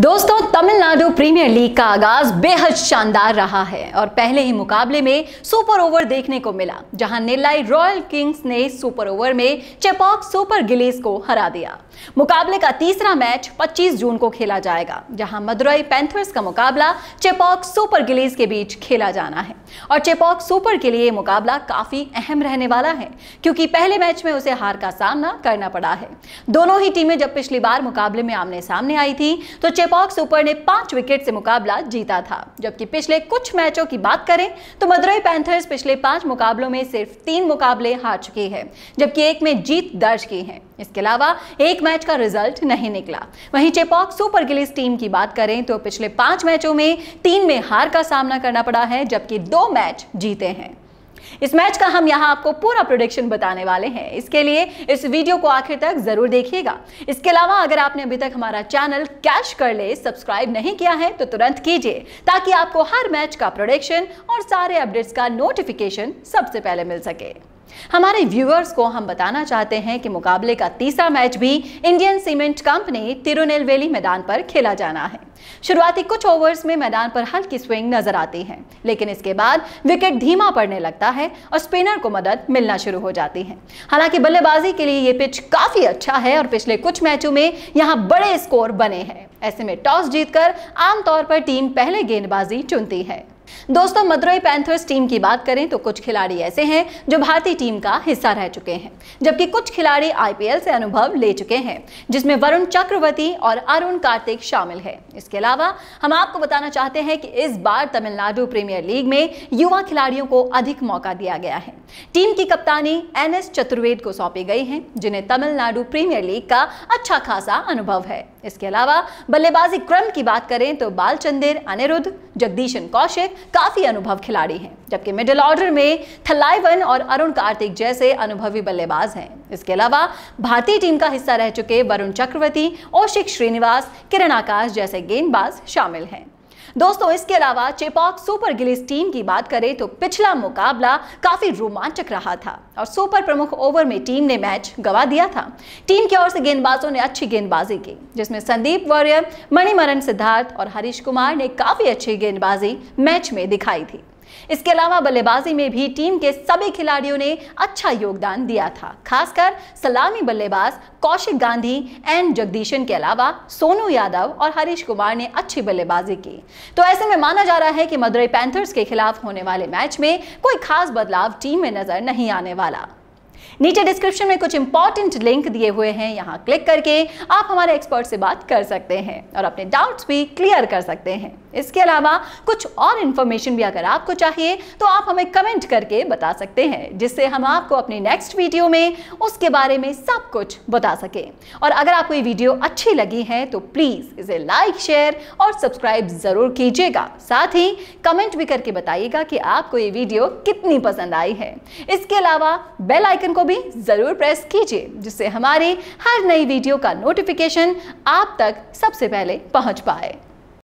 दोस्तों Tamil Nadu premiere league का आगाज बेहद शानदार रहा है और पहले ही मुकाबले में सुपर ओवर देखने को मिला जहां नेलाई रॉयल किंग्स ने सुपर ओवर में चेपॉक सुपर गिलीज को हरा दिया मुकाबले का तीसरा मैच 25 जून को खेला जाएगा जहां मदुरई पैंथर्स का मुकाबला चेपॉक सुपर गिलीज के बीच खेला जाना है और चेपॉक सुपर के लिए मुकाबला काफी अहम रहने वाला है क्योंकि पहले मैच में उसे हार का सामना करना पड़ा है दोनों ही टीमें जब पिछली बार मुकाबले में आमने सामने आई थी तो चेपॉक सुपर ने पांच विकेट से मुकाबला जीता था जबकि पिछले कुछ मैचों की बात करें तो मदुरई पैंथर्स पिछले पांच मुकाबलों में सिर्फ तीन मुकाबले हार चुकी है जबकि एक में जीत दर्ज की है इसके अलावा एक मैच का रिजल्ट नहीं निकला वहीं चेपॉक सुपर गिलीज टीम की बात करें तो पिछले पांच मैचों में तीन में हार का सामना करना पड़ा है जबकि दो मैच जीते हैं इस मैच का हम यहां आपको पूरा प्रोडिक्शन बताने वाले हैं इसके लिए इस वीडियो को आखिर तक जरूर देखिएगा इसके अलावा अगर आपने अभी तक हमारा चैनल कैश कर ले सब्सक्राइब नहीं किया है तो तुरंत कीजिए ताकि आपको हर मैच का प्रोडिक्शन और सारे अपडेट्स का नोटिफिकेशन सबसे पहले मिल सके हमारे व्यूअर्स को हम बताना चाहते हैं कि मुकाबले का तीसरा मैच भी इंडियन सीमेंट कंपनी तिरुनेलवेली मैदान पर खेला जाना है शुरुआती कुछ ओवर्स में मैदान पर हल्की स्विंग नजर आती है लेकिन इसके बाद विकेट धीमा पड़ने लगता है और स्पिनर को मदद मिलना शुरू हो जाती है हालांकि बल्लेबाजी के लिए ये पिच काफी अच्छा है और पिछले कुछ मैचों में यहाँ बड़े स्कोर बने हैं ऐसे में टॉस जीतकर आमतौर पर टीम पहले गेंदबाजी चुनती है दोस्तों मदुरई पैंथर्स टीम की बात करें तो कुछ खिलाड़ी ऐसे हैं जो भारतीय टीम का हिस्सा रह चुके हैं जबकि कुछ खिलाड़ी आईपीएल से अनुभव ले चुके हैं जिसमें वरुण चक्रवर्ती और अरुण कार्तिक शामिल है इसके अलावा हम आपको बताना चाहते हैं कि इस बार तमिलनाडु प्रीमियर लीग में युवा खिलाड़ियों को अधिक मौका दिया गया है टीम की कप्तानी एन एस चतुर्वेद को सौंपी गई है जिन्हें तमिलनाडु प्रीमियर लीग का अच्छा खासा अनुभव है इसके अलावा बल्लेबाजी क्रम की बात करें तो बालचंदिर अनिरुद्ध जगदीशन कौशिक काफ़ी अनुभव खिलाड़ी हैं जबकि मिडिल ऑर्डर में थलाइवन और अरुण कार्तिक जैसे अनुभवी बल्लेबाज हैं इसके अलावा भारतीय टीम का हिस्सा रह चुके वरुण चक्रवर्ती ओशिक श्रीनिवास किरण आकाश जैसे गेंदबाज शामिल हैं दोस्तों इसके अलावा चेपॉक सुपर गिलीज टीम की बात करें तो पिछला मुकाबला काफी रोमांचक रहा था और सुपर प्रमुख ओवर में टीम ने मैच गवा दिया था टीम की ओर से गेंदबाजों ने अच्छी गेंदबाजी की जिसमें संदीप वॉरियर मणिमरन सिद्धार्थ और हरीश कुमार ने काफी अच्छी गेंदबाजी मैच में दिखाई थी इसके अलावा बल्लेबाजी में भी टीम के सभी खिलाड़ियों ने अच्छा योगदान दिया था खासकर सलामी बल्लेबाज कौशिक गांधी एन जगदीशन के अलावा सोनू यादव और हरीश कुमार ने अच्छी बल्लेबाजी की तो ऐसे में माना जा रहा है कि मदुरई पैंथर्स के खिलाफ होने वाले मैच में कोई खास बदलाव टीम में नजर नहीं आने वाला नीचे डिस्क्रिप्शन में कुछ इंपॉर्टेंट लिंक दिए हुए हैं यहाँ क्लिक करके आप हमारे एक्सपर्ट से बात कर सकते हैं और अपने डाउट्स भी क्लियर कर सकते हैं इसके अलावा कुछ और इन्फॉर्मेशन भी अगर आपको चाहिए तो आप हमें कमेंट करके बता सकते हैं जिससे हम आपको अपने नेक्स्ट वीडियो में उसके बारे में सब कुछ बता सकें और अगर आपको ये वीडियो अच्छी लगी है तो प्लीज़ इसे लाइक शेयर और सब्सक्राइब ज़रूर कीजिएगा साथ ही कमेंट भी करके बताइएगा कि आपको ये वीडियो कितनी पसंद आई है इसके अलावा बेल आइकन आइकन को भी ज़रूर प्रेस कीजिए जिससे हमारी हर नई वीडियो का नोटिफिकेशन आप तक सबसे पहले पहुंच पाए